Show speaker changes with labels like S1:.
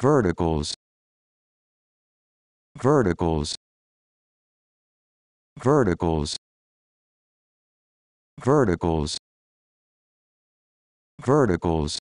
S1: verticals verticals verticals verticals verticals